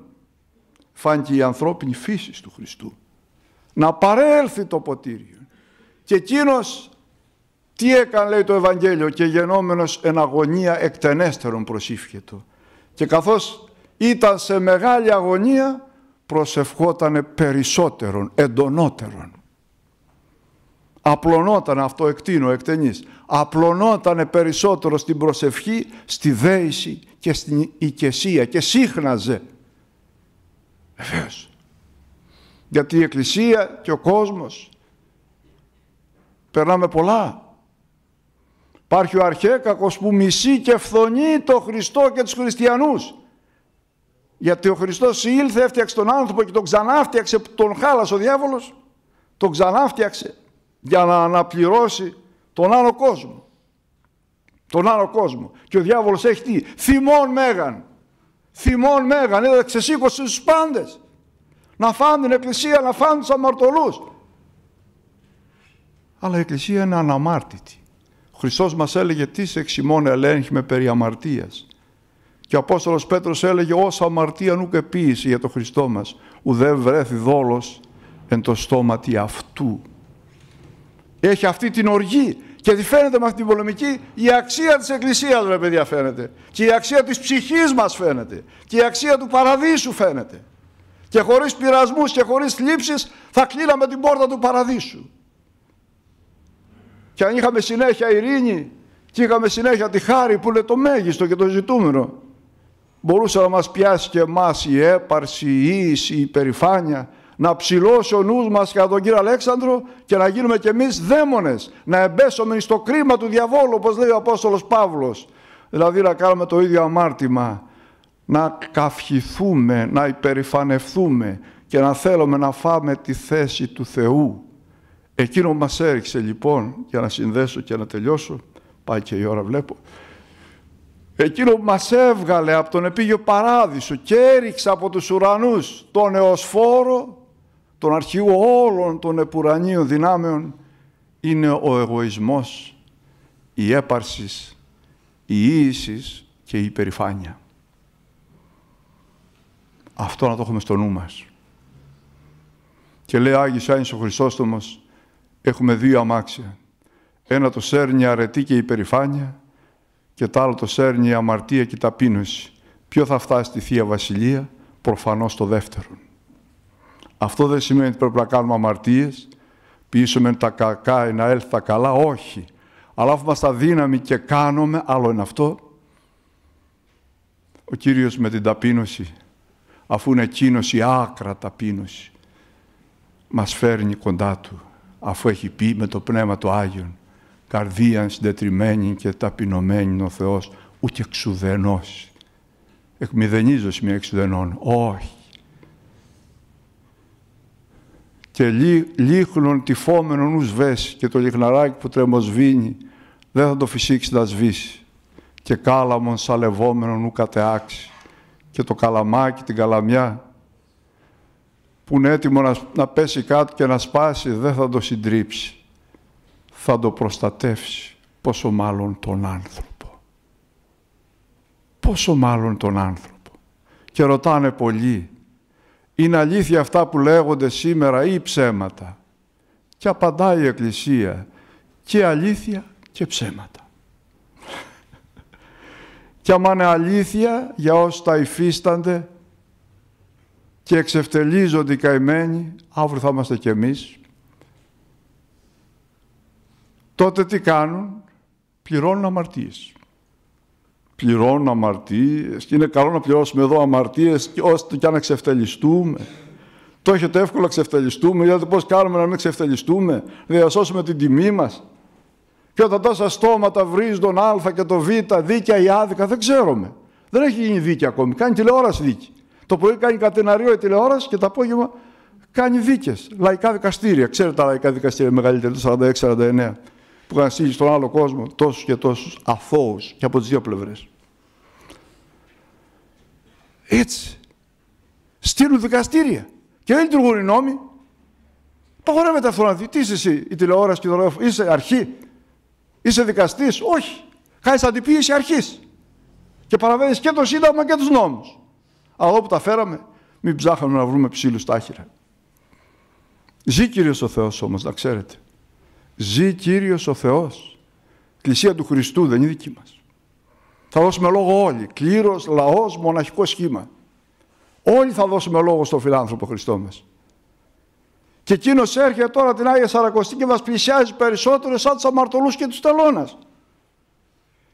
Speaker 1: Φάνηκε η ανθρώπινη φύση του Χριστού. Να παρέλθει το ποτήριον. Και εκείνος τι έκανε λέει το Ευαγγέλιο και γενόμενος εν αγωνία εκτενέστερον προσήφχετο Και καθώς ήταν σε μεγάλη αγωνία προσευχότανε περισσότερον, εντονότερον. Απλωνόταν αυτό εκτίνω εκτενής απλωνότανε περισσότερο στην προσευχή, στη δέηση και στην οικεσία και σύχναζε. Βεβαίως. Γιατί η Εκκλησία και ο κόσμος περνάμε πολλά. Υπάρχει ο αρχαίκακος που μισεί και φθονεί το Χριστό και τους χριστιανούς. Γιατί ο Χριστός ήλθε, έφτιαξε τον άνθρωπο και τον ξανάφτιαξε, τον χάλασε ο διάβολος, τον ξανάφτιαξε για να αναπληρώσει τον άλλο κόσμο. Τον άλλο κόσμο. Και ο διάβολος έχει τι, θυμών μέγαν. Θυμών μέγαν, είδα ξεσήκωσε στους πάντες. Να φάνε την εκκλησία, να φάνε τους αμαρτωλούς. Αλλά η εκκλησία είναι αναμάρτητη. Ο Χριστός μας έλεγε τι σε εξημών ελέγχει με περί αμαρτίας. Και ο Απόστολος Πέτρος έλεγε όσα αμαρτία νου για τον Χριστό μας. Ουδέ βρέθη δόλος εν το στόματι αυτού. Έχει αυτή την οργή και τι φαίνεται με αυτή την πολεμική, η αξία της Εκκλησίας, ρε παιδιά, φαίνεται. Και η αξία της ψυχής μας φαίνεται. Και η αξία του παραδείσου φαίνεται. Και χωρίς πειρασμούς και χωρίς θλίψεις θα κλείναμε την πόρτα του παραδείσου. Και αν είχαμε συνέχεια ειρήνη και είχαμε συνέχεια τη χάρη που είναι το μέγιστο και το ζητούμενο, μπορούσε να μας πιάσει και εμάς η έπαρση, η ίση, η υπερηφάνεια να ψηλώσει ο νους μας κατά τον Κύριο Αλέξανδρο και να γίνουμε κι εμείς δαίμονες, να εμπέσουμε στο κρίμα του διαβόλου όπως λέει ο Απόστολος Παύλος. Δηλαδή να κάνουμε το ίδιο αμάρτημα, να καυχηθούμε, να υπερηφανευθούμε και να θέλουμε να φάμε τη θέση του Θεού. Εκείνο μας έριξε λοιπόν, για να συνδέσω και να τελειώσω, πάει και η ώρα βλέπω, Εκείνο που μας έβγαλε από τον επίγειο παράδεισο και έριξε από τους ουρανούς τον εωσφόρο, τον αρχηγό όλων των επουρανίων δυνάμεων είναι ο εγωισμός, η έπαρσης, η ίησης και η υπερηφάνεια. Αυτό να το έχουμε στο νου μας. Και λέει Άγιος Άγιος ο Χριστόστομος, έχουμε δύο αμάξια. Ένα το σέρνει αρετή και υπερηφάνεια και το άλλο το σέρνει αμαρτία και ταπείνωση. Ποιο θα φτάσει στη Θεία Βασιλεία, προφανώς το δεύτερον. Αυτό δεν σημαίνει ότι πρέπει να κάνουμε αμαρτίες, πείσουμε τα κακά να έλθει τα καλά, όχι. Αλλά αφού είμαστε αδύναμοι και κάνουμε, άλλο είναι αυτό. Ο Κύριος με την ταπείνωση, αφού είναι εκείνος η άκρα ταπείνωση, μας φέρνει κοντά Του, αφού έχει πει με το Πνεύμα του Άγιον, καρδιά, συντετριμένη και ταπεινωμένη ο Θεός, ούτε εξουδενός. Εκμηδενίζω με εξουδενών. Όχι. και λί, λίχνον τυφόμενον ους και το λιχναράκι που τρεμοσβήνει δεν θα το φυσήξεις να σβήσει και κάλαμον σαλευόμενον ου κατεάξει και το καλαμάκι την καλαμιά που είναι έτοιμο να, να πέσει κάτω και να σπάσει δεν θα το συντρίψει θα το προστατεύσει πόσο μάλλον τον άνθρωπο πόσο μάλλον τον άνθρωπο και ρωτάνε πολλοί είναι αλήθεια αυτά που λέγονται σήμερα ή ψέματα. Και απαντάει η Εκκλησία και αλήθεια και ψέματα. και άμα είναι αλήθεια για όσους τα υφίστανται και αμα ειναι αληθεια για αύριο τα υφιστανται και εξευτελιζονται οι καημένοι, αύριο θα είμαστε κι εμείς, τότε τι κάνουν, πληρώνουν αμαρτίες πληρώνουν αμαρτίες και είναι καλό να πληρώσουμε εδώ αμαρτίες και ώστε και να ξεφτελιστούμε. Το έχετε εύκολα ξεφτελιστούμε, γιατί πώς κάνουμε να μην ξεφτελιστούμε, διασώσουμε την τιμή μας. Και όταν τόσα στόματα βρίζουν τον Α και τον Β, δίκαια ή άδικα, δεν ξέρουμε. Δεν έχει γίνει δίκαια ακόμη. Κάνει τηλεόραση δίκη. Το πρωί κάνει κατεναρίο η τηλεόραση και το απόγευμα κάνει δίκες. Λαϊκά δικαστήρια. Ξέρετε τα λαϊκά δικαστήρια μεγαλύτερα, το 46-49 που στείλει στον άλλο κόσμο τόσους και τόσους αθώους και από τις δύο πλευρές. Έτσι. Στείλουν δικαστήρια και δεν λειτουργούν οι νόμοι. Παγορεύεται αυτό να δει. Τι είσαι εσύ, η τηλεόραση και το Είσαι αρχή. Είσαι δικαστής. Όχι. Κάνεις αντιποίηση αρχής. Και παραβαίνεις και το Σύνταγμα και τους νόμους. Αλλά όπου τα φέραμε, μην ψάχνουμε να βρούμε ψήλους τάχυρα. Ζει κυρίω ο Θεός όμως, να ξέρετε. Ζει Κύριος ο Θεός. Εκκλησία του Χριστού δεν είναι δική μας. Θα δώσουμε λόγο όλοι. Κλήρος, λαός, μοναχικό σχήμα. Όλοι θα δώσουμε λόγο στον φιλάνθρωπο Χριστό μας. Και εκείνος έρχεται τώρα την Άγια Σαρακοστή και μας πλησιάζει περισσότερο σαν τους αμαρτωλούς και τους τελώνας.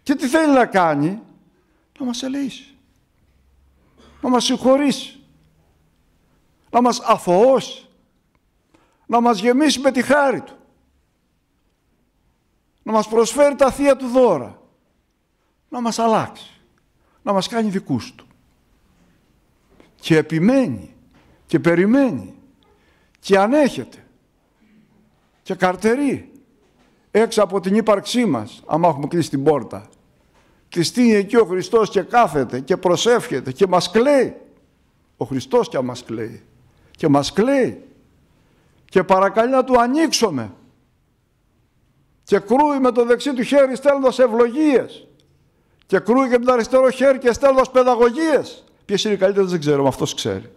Speaker 1: Και τι θέλει να κάνει, να μας ελεήσει, να μας συγχωρήσει, να μας αφοώσει, να μας γεμίσει με τη χάρη Του να μας προσφέρει τα θεία του δώρα, να μας αλλάξει, να μας κάνει δικούς του. Και επιμένει και περιμένει και ανέχεται και καρτερεί έξω από την ύπαρξή μας, άμα έχουμε κλείσει την πόρτα. Της εκεί ο Χριστός και κάθεται και προσεύχεται και μας κλαίει. Ο Χριστός και μας κλαίει. Και μας κλαίει. Και παρακαλεί να του ανοίξουμε και κρούει με το δεξί του χέρι στέλνοντας ευλογίες και κρούει και με το αριστερό χέρι και στέλνοντας παιδαγωγίες. Ποιες είναι οι καλύτερες δεν ξέρω, αυτός ξέρει.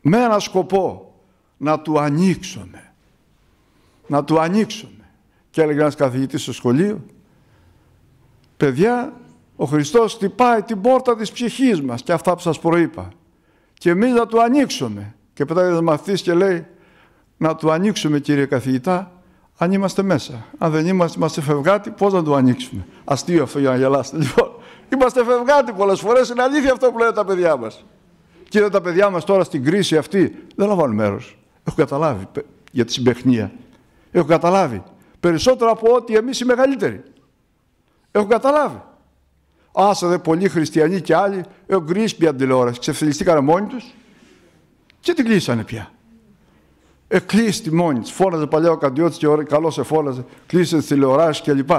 Speaker 1: Με ένα σκοπό να του ανοίξουμε. Να του ανοίξουμε. Και έλεγε ένας καθηγητής στο σχολείο, παιδιά, ο Χριστός χτυπάει την πόρτα της ψυχής μας και αυτά που σας προείπα. Και εμείς να του ανοίξουμε. Και πετάει ένας μαθητής και λέει, να του ανοίξουμε κύριε καθηγητά, αν είμαστε μέσα. Αν δεν είμαστε, είμαστε φευγάτη, πώς να το ανοίξουμε. Αστείο αυτό για να γελάσετε. Λοιπόν, είμαστε φευγάτη πολλές φορές. Είναι αλήθεια αυτό που λένε τα παιδιά μας. Και είδα τα παιδιά μας τώρα στην κρίση αυτή. Δεν λαμβάνουν μέρος. Έχω καταλάβει για τη συμπεχνία. Έχω καταλάβει. Περισσότερο από ότι εμείς οι μεγαλύτεροι. Έχω καταλάβει. Άσε δε πολλοί χριστιανοί και άλλοι έχουν κρίσει πια τηλεόραση. Ξεφυλιστήκανε μόνοι τους και την κλείσανε πια. Ε, κλείσει τη μόνη της. Φώναζε παλιά ο Καντιώτης και καλώ σε φώναζε. Κλείσε τις τηλεοράσεις κλπ.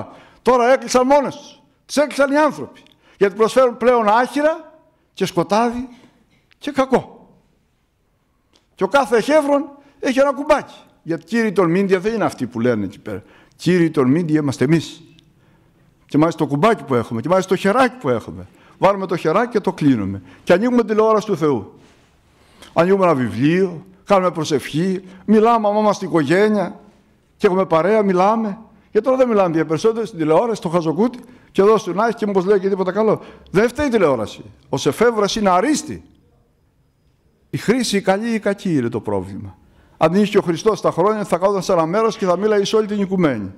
Speaker 1: Τώρα έκλεισαν μόνες τους. Τις έκλεισαν οι άνθρωποι. Γιατί προσφέρουν πλέον άχυρα και σκοτάδι και κακό. Και ο κάθε εχεύρον έχει ένα κουμπάκι. Γιατί κύριοι των μίντια δεν είναι αυτοί που λένε εκεί πέρα. Κύριοι των μίντια είμαστε εμείς. Και μάλιστα το κουμπάκι που έχουμε, και μάλιστα το χεράκι που έχουμε. Βάλουμε το χεράκι και το κλείνουμε. Και ανοίγουμε τηλεόραση του Θεού. Ανοίγουμε ένα βιβλίο, κάνουμε προσευχή, μιλάμε μας στην οικογένεια και έχουμε παρέα, μιλάμε. Και τώρα δεν μιλάμε για περισσότερο στην τηλεόραση, στο χαζοκούτι και εδώ στον Άχη και μου λέει και τίποτα καλό. Δεν φταίει η τηλεόραση. Ο Σεφεύρας είναι αρίστη. Η χρήση, η καλή ή η κακή είναι το πρόβλημα. Αν είχε ο Χριστός τα χρόνια, θα κάθονταν σε ένα μέρος και θα μίλαγε σε όλη την οικουμένη.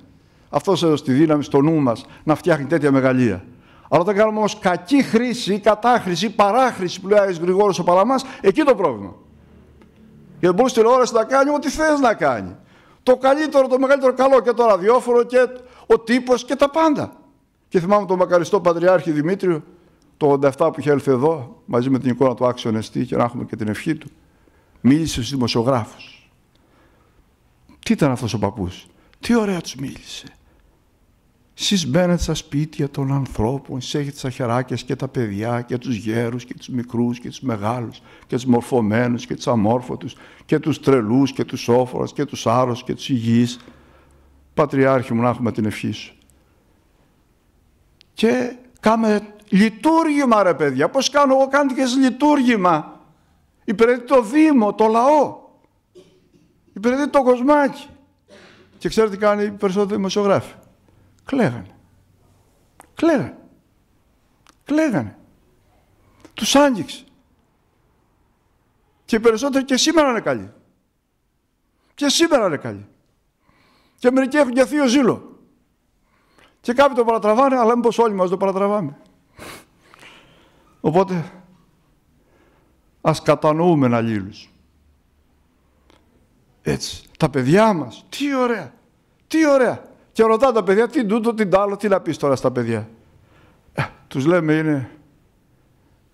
Speaker 1: Αυτό έδωσε τη δύναμη στο νου μας να φτιάχνει τέτοια μεγαλεία. Αλλά όταν κάνουμε όμως κακή χρήση, κατάχρηση, παράχρηση που λέει ο Γρηγόρος ο Παλαμάς, εκεί το πρόβλημα. Γιατί μπορείς τηλεόραση να κάνει ό,τι θες να κάνει. Το καλύτερο, το μεγαλύτερο καλό και το ραδιόφωνο και ο τύπος και τα πάντα. Και θυμάμαι τον μακαριστό Πατριάρχη Δημήτριο, το 87 που είχε έλθει εδώ, μαζί με την εικόνα του Άξιον Εστί, και να έχουμε και την ευχή του. Μίλησε στους δημοσιογράφους. Τι ήταν αυτός ο παππούς, τι ωραία τους μίλησε. Σεις μπαίνετε στα σπίτια των ανθρώπων, έχετε τα χεράκιας και τα παιδιά και τους γέρους και τους μικρούς και τους μεγάλους και τους μορφωμένους και τους αμόρφωτους και τους τρελούς και τους όφορας και τους άρρωσους και τους υγιείς. Πατριάρχη μου να έχουμε την ευχή σου. Και κάμε λειτουργήμα ρε παιδιά. Πώς κάνω εγώ και λειτουργήμα. Υπηρετεί το Δήμο, το λαό. Υπηρετεί το κοσμάκι. Και ξέρετε τι κάνει περισσότερο περισσότεροι Κλαίγανε. Κλαίγανε. Κλαίγανε. Τους άγγιξε. Και οι περισσότεροι και σήμερα είναι καλοί. Και σήμερα είναι καλοί. Και μερικοί έχουν και θείο ζήλο. Και κάποιοι το παρατραβάνε, αλλά μήπως όλοι μας το παρατραβάμε. Οπότε, ας κατανοούμε αλλήλους. Έτσι. Τα παιδιά μας, τι ωραία. Τι ωραία. Και ρωτά τα παιδιά τι τούτο, τι άλλο, τι να πεις τώρα στα παιδιά. Ε, τους λέμε είναι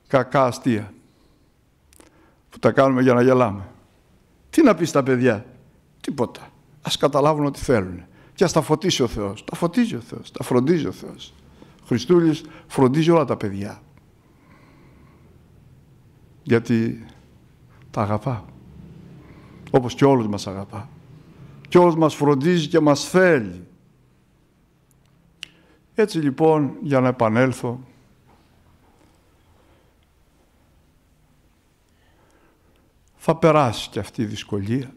Speaker 1: κακά αστεία που τα κάνουμε για να γελάμε. Τι να πεις στα παιδιά, τίποτα. Ας καταλάβουν ό,τι θέλουν και ας τα φωτίσει ο Θεός. Τα φωτίζει ο Θεός, τα φροντίζει ο Θεός. Χριστούλης φροντίζει όλα τα παιδιά. Γιατί τα αγαπά. Όπως και όλους μας αγαπά. Και όλους μας φροντίζει και μας θέλει. Έτσι λοιπόν, για να επανέλθω, θα περάσει και αυτή η δυσκολία.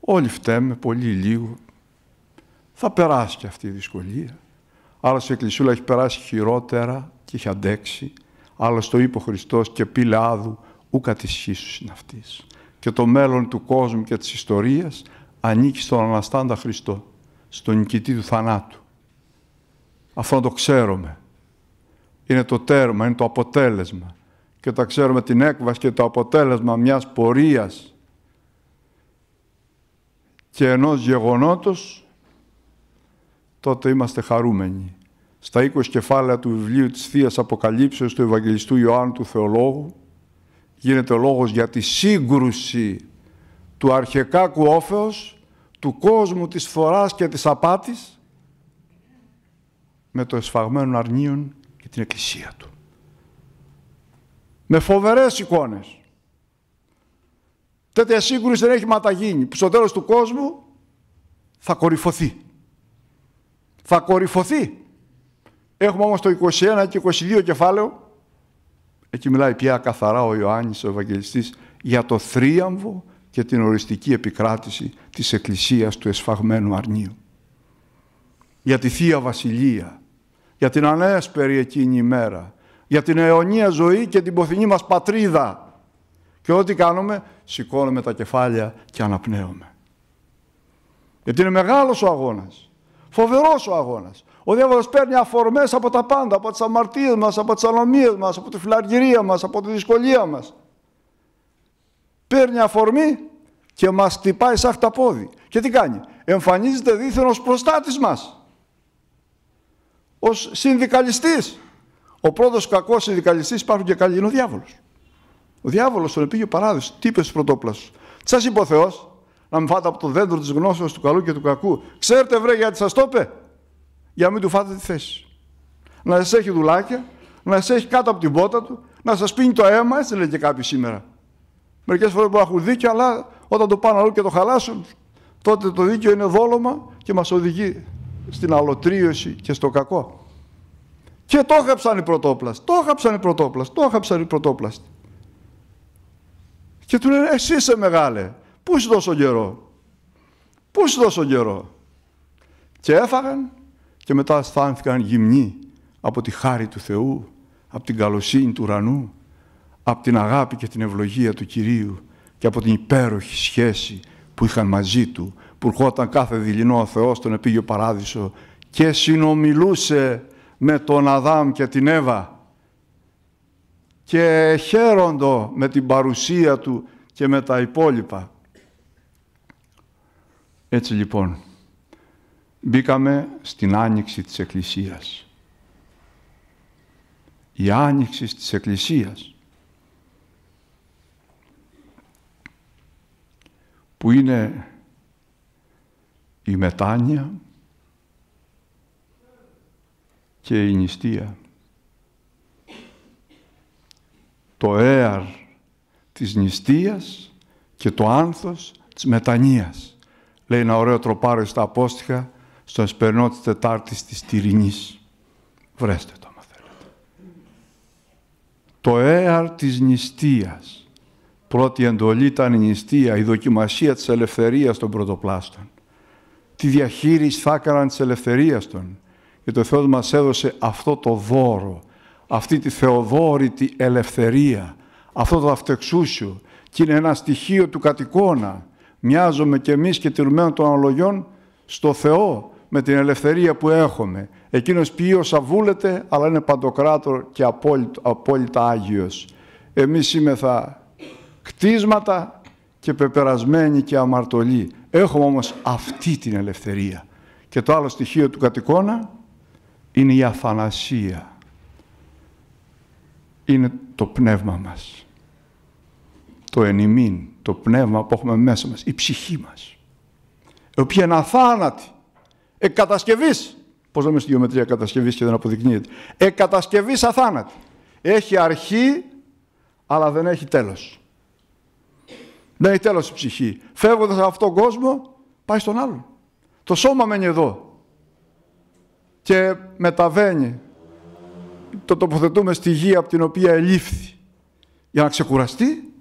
Speaker 1: Όλοι φταίμε, πολύ λίγο. Θα περάσει και αυτή η δυσκολία. Άρα η Εκκλησούλα έχει περάσει χειρότερα και έχει αντέξει. Αλλά στο είπε ο Χριστός και πήλε άδου ούκα της είναι αυτής. Και το μέλλον του κόσμου και της ιστορίας ανήκει στον Αναστάντα Χριστό, στον νικητή του θανάτου. Αυτό να το ξέρουμε. Είναι το τέρμα, είναι το αποτέλεσμα. Και όταν ξέρουμε την έκβαση και το αποτέλεσμα μιας πορείας και ενός γεγονότος, τότε είμαστε χαρούμενοι. Στα 20 κεφάλαια του βιβλίου της Θείας Αποκαλύψεως του Ευαγγελιστού Ιωάννου του Θεολόγου γίνεται λόγος για τη σύγκρουση του αρχεκάκου όφεως, του κόσμου της φθοράς και της απάτης με το εσφαγμένο αρνίον και την εκκλησία του. Με φοβερές εικόνες. Τέτοια σύγκρουση δεν έχει ματαγίνει που στο τέλος του κόσμου θα κορυφωθεί. Θα κορυφωθεί. Έχουμε όμως το 21 και 22 κεφάλαιο. Εκεί μιλάει πια καθαρά ο Ιωάννης ο Ευαγγελιστής για το θρίαμβο και την οριστική επικράτηση της Εκκλησίας του Εσφαγμένου Αρνίου. Για τη Θεία Βασιλεία για την ανέσπερη εκείνη ημέρα, για την αιωνία ζωή και την ποθηνή μας πατρίδα. Και ό,τι κάνουμε, σηκώνουμε τα κεφάλια και αναπνέουμε. Γιατί είναι μεγάλος ο αγώνας, φοβερός ο αγώνας. Ο διάβολος παίρνει αφορμές από τα πάντα, από τις αμαρτίες μας, από τις ανομίες μας, από τη φυλαργυρία μας, από τη δυσκολία μας. Παίρνει αφορμή και μας χτυπάει σαν χταπόδι. Και τι κάνει, εμφανίζεται δίθεν ως προστάτης μας ως συνδικαλιστής. Ο πρώτος κακός συνδικαλιστής υπάρχουν και καλοί είναι ο διάβολος. Ο διάβολος τον πήγε ο παράδεισος, τι είπε στους πρωτόπλασσους. Τι σας είπε ο Θεός, να μην φάτε από το δέντρο της γνώσεως του καλού και του κακού. Ξέρετε βρε γιατί σας το είπε, για να μην του φάτε τη θέση. Να σας έχει δουλάκια, να σας έχει κάτω από την πότα του, να σας πίνει το αίμα, έτσι λέει και κάποιοι σήμερα. Μερικές φορές μπορεί να έχουν δίκιο, αλλά όταν το πάνε αλλού και το χαλάσουν, τότε το δίκαιο είναι δόλωμα και μας οδηγεί στην αλωτρίωση και στο κακό. Και το έχαψαν οι πρωτόπλαστοι, το έχαψαν οι πρωτόπλαστοι, το έχαψαν οι πρωτόπλαστοι. Και του λένε, εσύ είσαι μεγάλε, πού σου δώσω καιρό, πού σου δώσω καιρό. Και έφαγαν και μετά αισθάνθηκαν γυμνοί από τη χάρη του Θεού, από την καλοσύνη του ουρανού, από την αγάπη και την ευλογία του Κυρίου και από την υπέροχη σχέση που είχαν μαζί Του που ερχόταν κάθε δειλινό ο Θεός στον επίγειο παράδεισο και συνομιλούσε με τον Αδάμ και την Εύα και χαίροντο με την παρουσία του και με τα υπόλοιπα. Έτσι λοιπόν, μπήκαμε στην άνοιξη της Εκκλησίας. Η άνοιξη της Εκκλησίας που είναι η μετάνοια και η νηστεία. Το έαρ της νηστείας και το άνθος της μετανοίας. Λέει ένα ωραίο τροπάριο στα απόστοιχα στον σπερνό της Τετάρτης της Τυρινής. Βρέστε το, άμα θέλετε. Το έαρ της νηστείας. Πρώτη εντολή ήταν η νηστεία, η δοκιμασία της ελευθερίας των πρωτοπλάστων τη διαχείριση θα έκαναν της ελευθερίας των. Και το Θεός μας έδωσε αυτό το δώρο, αυτή τη θεοδόρητη ελευθερία, αυτό το αυτεξούσιο και είναι ένα στοιχείο του κατοικώνα. Μοιάζομαι και εμείς και τηρουμένων των αναλογιών στο Θεό με την ελευθερία που έχουμε. Εκείνος ποιος βούλεται, αλλά είναι παντοκράτορ και απόλυτα, απόλυτα Άγιος. Εμείς είμεθα κτίσματα και πεπερασμένοι και αμαρτωλοί. Έχουμε όμως αυτή την ελευθερία. Και το άλλο στοιχείο του κατοικώνα είναι η αφανασία. Είναι το πνεύμα μας. Το ενημείν, το πνεύμα που έχουμε μέσα μας, η ψυχή μας. Η οποία είναι αθάνατη, εκατασκευής. Πώς λέμε στη γεωμετρία κατασκευής και δεν αποδεικνύεται. Εκατασκευής αθάνατη. Έχει αρχή, αλλά δεν έχει τέλος. Μένει τέλος η ψυχή. Φεύγοντας από αυτόν τον κόσμο, πάει στον άλλον. Το σώμα μένει εδώ και μεταβαίνει. Το τοποθετούμε στη γη από την οποία ελήφθη για να ξεκουραστεί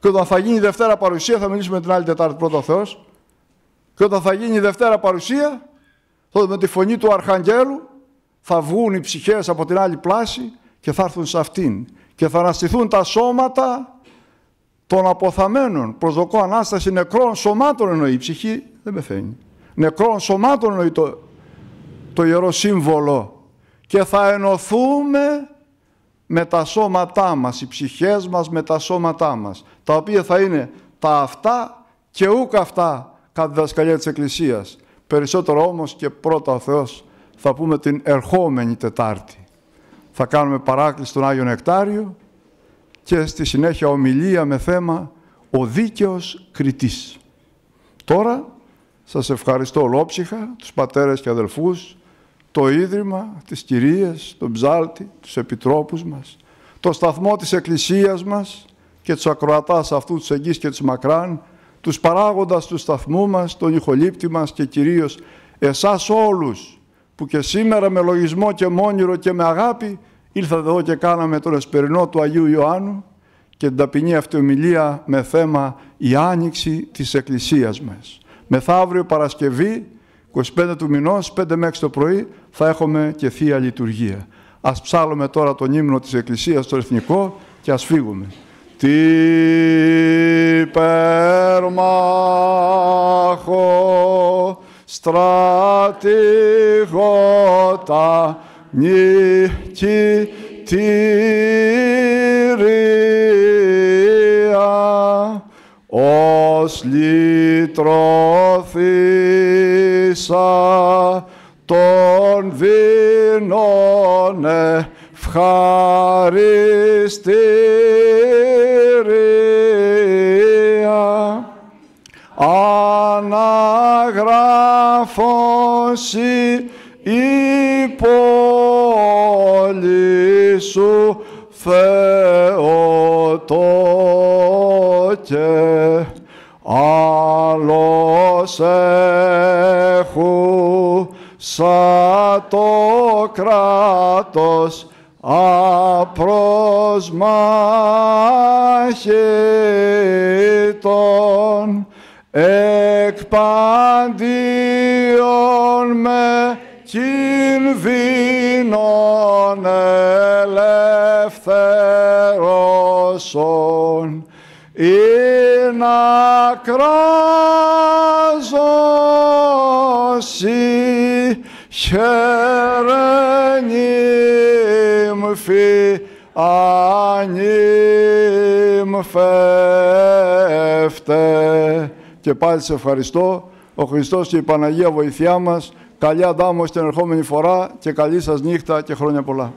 Speaker 1: και όταν θα γίνει η Δευτέρα παρουσία, θα μιλήσουμε την άλλη Τετάρτη πρώτα Θεός. και όταν θα γίνει η Δευτέρα παρουσία, τότε με τη φωνή του Αρχαγγέλου θα βγουν οι ψυχές από την άλλη πλάση και θα έρθουν σε αυτήν και θα αναστηθούν τα σώματα των αποθαμένων. Προσδοκώ Ανάσταση νεκρών σωμάτων εννοεί. Η ψυχή δεν πεθαίνει. Νεκρών σωμάτων εννοεί το, το Ιερό Σύμβολο. Και θα ενωθούμε με τα σώματά μας, οι ψυχές μας με τα σώματά μας, τα οποία θα είναι τα αυτά και ούκ αυτά κατά τη δασκαλία της Εκκλησίας. Περισσότερο όμως και πρώτα ο Θεός θα πούμε την ερχόμενη Τετάρτη. Θα κάνουμε παράκληση στον Άγιο Νεκτάριο και στη συνέχεια ομιλία με θέμα «Ο δίκαιος κριτής». Τώρα σας ευχαριστώ ολόψυχα, τους πατέρες και αδελφούς, το Ίδρυμα, τις κυρίες, τον Ψάλτη, τους επιτρόπους μας, το σταθμό της Εκκλησίας μας και τους ακροατάς αυτού τους εγγύς και τους μακράν, τους παράγοντας του σταθμού μας, τον ηχολήπτη μας και κυρίως εσάς όλους που και σήμερα με λογισμό και μόνιρο και με αγάπη Ήλθα εδώ και κάναμε τον εσπερινό του Αγίου Ιωάννου και την ταπεινή αυτή ομιλία με θέμα «Η άνοιξη της Εκκλησίας μας». Μεθαύριο Παρασκευή, 25 του μηνός, 5 μέχρι το πρωί, θα έχουμε και Θεία Λειτουργία. Ας ψάλλουμε τώρα τον ύμνο της Εκκλησίας, στο εθνικό, και ας φύγουμε. Τι περμάχο στρατηγότα не ως λυτρωθήσα τον δεινών ευχαριστήρια αναγράφωση υπό σου Θεότο και άλλος έχου σαν το κράτος απροσμάχητον εκπαντίων με κινδύνων δόξων ή να κράζωσι χερενίμ φεύτε. Και πάλι σε ευχαριστώ. Ο Χριστός και η Παναγία βοηθειά μας. Καλή αντάμωση την ερχόμενη φορά και καλή σας νύχτα και χρόνια πολλά.